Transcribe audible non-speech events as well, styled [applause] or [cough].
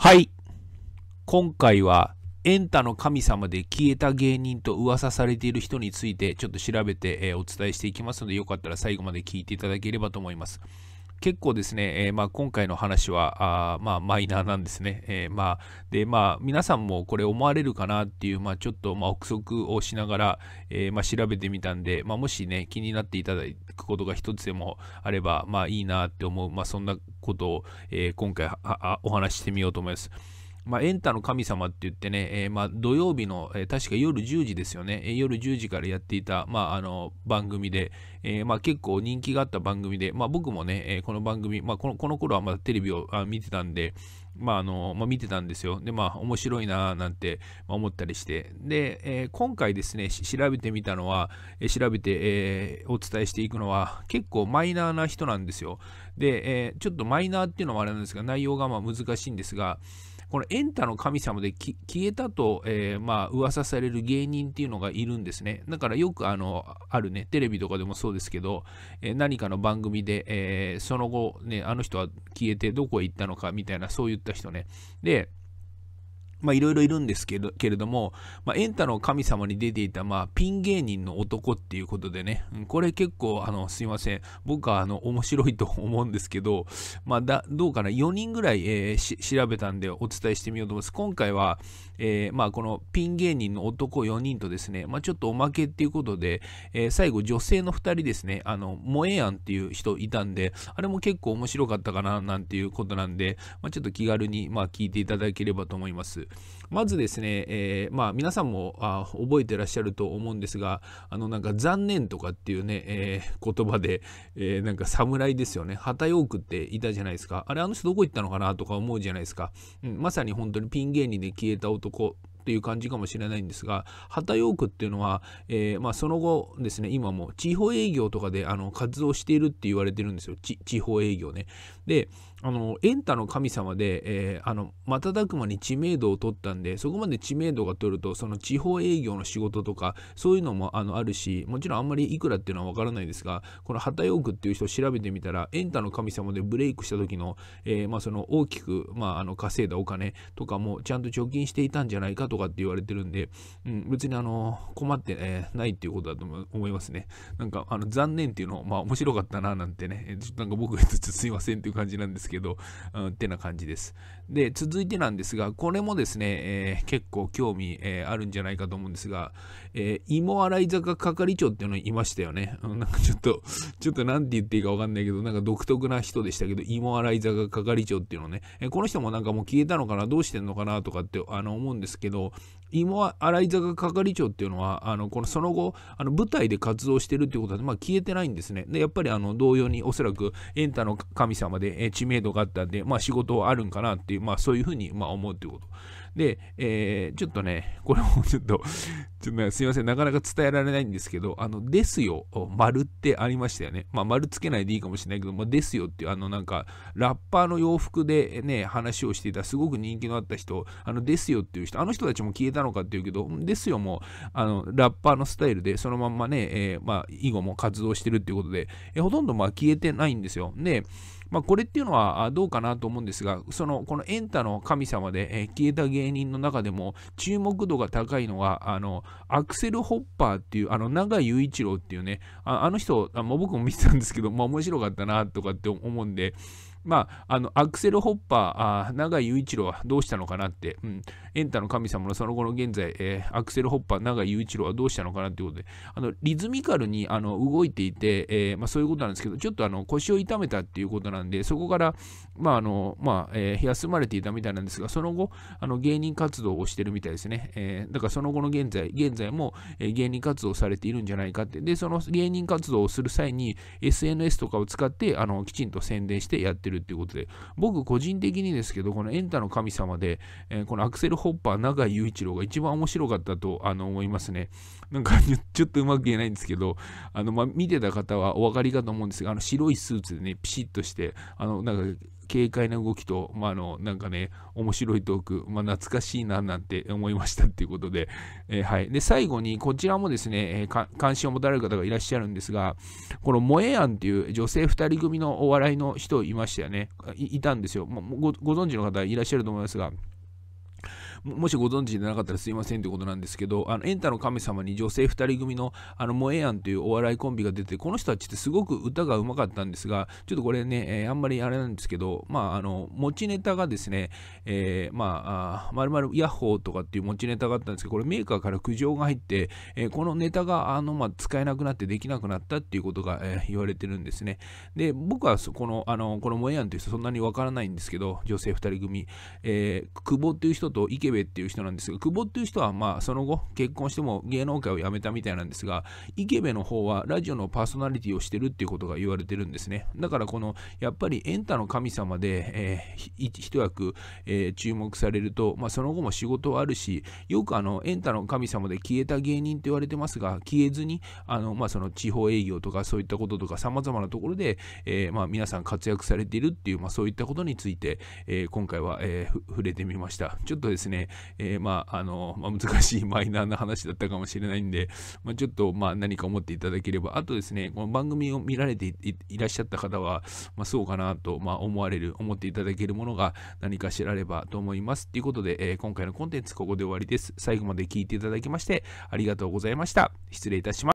はい。今回は、エンタの神様で消えた芸人と噂されている人についてちょっと調べて、お伝えしていきますので、よかったら最後まで聞いていただければと思います。結構ですね、えー、まあ、今回の話はあ、まあ、マイナーなんですね。えー、まあ、で、まあ、皆さんもこれ思われるかなっていう、まあ、ちょっと、まあ、憶測をしながら、えー、まあ、調べてみたんで、まあ、もしね、気になっていただくことが一つでもあれば、まあ、いいなって思う、まあ、そんなことを、え今回お話ししてみようと思います。まあ、エンタの神様って言ってね、えー、まあ、土曜日の、えー、確か夜10時ですよね、えー、夜10時からやっていた、まあ、あの番組で、えまあ、結構人気があった番組で、まあ、僕もね、えこの番組、まあ、このこの頃はまだテレビをあ見てたんで、まああのまあ、見てたんですよ。で、まあ、面白いなーなんて思ったりして。で、え今回ですね、調べてみたのは、え調べて、えお伝えしていくのは、結構マイナーな人なんですよ。で、えちょっとマイナーっていうのもあれなんですが、内容がまあ難しいんですが、このエンタの神様で消えたと、えー、まあ噂される芸人っていうのがいるんですね。だからよくあの、あるね、テレビとかでもそうですけど、えー、何かの番組で、えー、その後ね、あの人は消えてどこへ行ったのかみたいな、そういった人ね。で、まあいろいろいるんですけど、けれども、まあ、エンタの神様に出ていた、まあ、ピン芸人の男っていうことでね、これ結構、あの、すいません。僕は、あの、面白いと思うんですけど、まあ、だ、どうかな、4人ぐらい、えー、調べたんでお伝えしてみようと思います。今回は、えー、まあ、このピン芸人の男4人とですね、まあ、ちょっとおまけっていうことで、えー、最後、女性の2人ですね、あの、萌えやんっていう人いたんで、あれも結構面白かったかな、なんていうことなんで、まあ、ちょっと気軽に、まあ、聞いていただければと思います。まずですね、えー、まあ、皆さんもあ覚えてらっしゃると思うんですが、あのなんか残念とかっていうね、えー、言葉で、えー、なんか侍ですよね、旗ヨークっていたじゃないですか、あれあの人どこ行ったのかなとか思うじゃないですか、うん、まさに本当にピン芸人で消えた男っていう感じかもしれないんですが、旗ヨークっていうのは、えー、まあ、その後ですね、今も地方営業とかであの活動しているって言われてるんですよ、地方営業ね。で、あのエンタの神様で、えー、あの瞬く間に知名度を取ったんでそこまで知名度が取るとその地方営業の仕事とかそういうのもあのあるしもちろんあんまりいくらっていうのは分からないですがこの畑陽クっていう人を調べてみたらエンタの神様でブレイクした時の,、えー、まあ、その大きく、まあ、あの稼いだお金とかもちゃんと貯金していたんじゃないかとかって言われてるんで、うん、別にあの困って、ないっていうことだと思いますねなんかあの残念っていうのまあ面白かったななんてねちょっとなんか僕がっとすいませんっていう感じなんですですけど、うん、ってな感じです。で、続いてなんですが、これもですね、えー、結構興味、えー、あるんじゃないかと思うんですが、えー、芋洗坂係長っていうのいましたよね。うん、なんかちょっと、ちょっと何て言っていいかわかんないけど、なんか独特な人でしたけど、芋洗坂係長っていうのね、えこの人もなんかもう消えたのかな、どうしてんのかなとかってあの思うんですけど、芋洗坂係長っていうのは、あのこのその後、あの舞台で活動してるってことは、まあ、消えてないんですね。で、やっぱりあの同様におそらくエンタの神様で知名明度があったんで、まあ、仕事あるんかなっていう、まあ、そういうふうに、まあ、思うということ。で、えー、ちょっとね、これも [laughs] ちょっと、ちょっとすいません、なかなか伝えられないんですけど、あの、ですよ、丸ってありましたよね。まあ、丸つけないでいいかもしれないけど、まあ、ですよっていう、あの、なんか、ラッパーの洋服でね、話をしていた、すごく人気のあった人、あの、ですよっていう人、あの人たちも消えたのかっていうけど、ですよも、あの、ラッパーのスタイルで、そのまんまね、えー、まあ、以後も活動してるっていうことで、えー、ほとんど、まあ、消えてないんですよ。で、まあ、これっていうのはどうかなと思うんですが、その、このエンタの神様で、えー、消えた芸人の中でも注目度が高いのが、あの、アクセル・ホッパーっていう、あの、永井雄一郎っていうね、あの人、あ僕も見てたんですけど、まあ、面白かったなとかって思うんで、まあ、あの、アクセル・ホッパー、永井雄一郎はどうしたのかなって、うん、エンタの神様のその後の現在、えー、アクセル・ホッパー、永井雄一郎はどうしたのかなということで、あの、リズミカルに、あの、動いていて、えー、まあ、そういうことなんですけど、ちょっとあの、腰を痛めたっていうことなんで、そこから、まあ、あの、まあ、えー、休まれていたみたいなんですが、その後、あの、芸人活動をしてるみたいですね。えー、だからその後の現在、現在も、えー、芸人活動されているんじゃないかって、で、その芸人活動をする際に、SNS とかを使って、あの、きちんと宣伝してやってってるっていうことで、僕個人的にですけど、このエンタの神様で、えー、このアクセル・ホッパー、永井雄一郎が一番面白かったとあの思いますね。なんか [laughs] ちょっとうまく言えないんですけど、あの、まあ、見てた方はお分かりかと思うんですが、あの白いスーツでね、ピシッとして、あの、なんか、軽快な動きと、まあ、あの、なんかね、面白いトーク、まあ、懐かしいな、なんて思いましたっていうことで、[laughs] えー、はい。で、最後に、こちらもですね、えー、関心を持たれる方がいらっしゃるんですが、この萌えやんっていう女性2人組のお笑いの人いましたよね。いたんですよ。もうご存知の方いらっしゃると思いますが、もしご存知でなかったらすいませんということなんですけど、あのエンタの神様に女性2人組の、あの、萌えやんというお笑いコンビが出て、この人たちってすごく歌がうまかったんですが、ちょっとこれね、えー、あんまりあれなんですけど、まあ、あの、持ちネタがですね、えー、まあ、まるまるヤッホーとかっていう持ちネタがあったんですけど、これメーカーから苦情が入って、えー、このネタが、あの、まあ、使えなくなってできなくなったっていうことが、えー、言われてるんですね。で、僕はこの、あの、この萌えやんという人そんなにわからないんですけど、女性2人組、えー、久保っていう人と池ケベっていう人なんですが、久保っていう人はまあその後結婚しても芸能界を辞めたみたいなんですが、池部の方はラジオのパーソナリティをしてるっていうことが言われてるんですね。だからこのやっぱりエンタの神様で、えー、一役、えー、注目されると、まあ、その後も仕事はあるし、よくあのエンタの神様で消えた芸人って言われてますが、消えずにあの、まあ、その地方営業とかそういったこととかさまざまなところで、えー、まあ、皆さん活躍されているっていう、まあ、そういったことについて、えー、今回は、えー、触れてみました。ちょっとですねね、えー、まあ、あの、まあ、難しい [laughs] マイナーな話だったかもしれないんで、まあ、ちょっと、まあ、何か思っていただければ、あとですね、この番組を見られていらっしゃった方は、まあ、そうかなと、まあ、思われる、思っていただけるものが何か知らればと思います。ということで、えー、今回のコンテンツここで終わりです。最後まで聞いていただきまして、ありがとうございました。失礼いたします。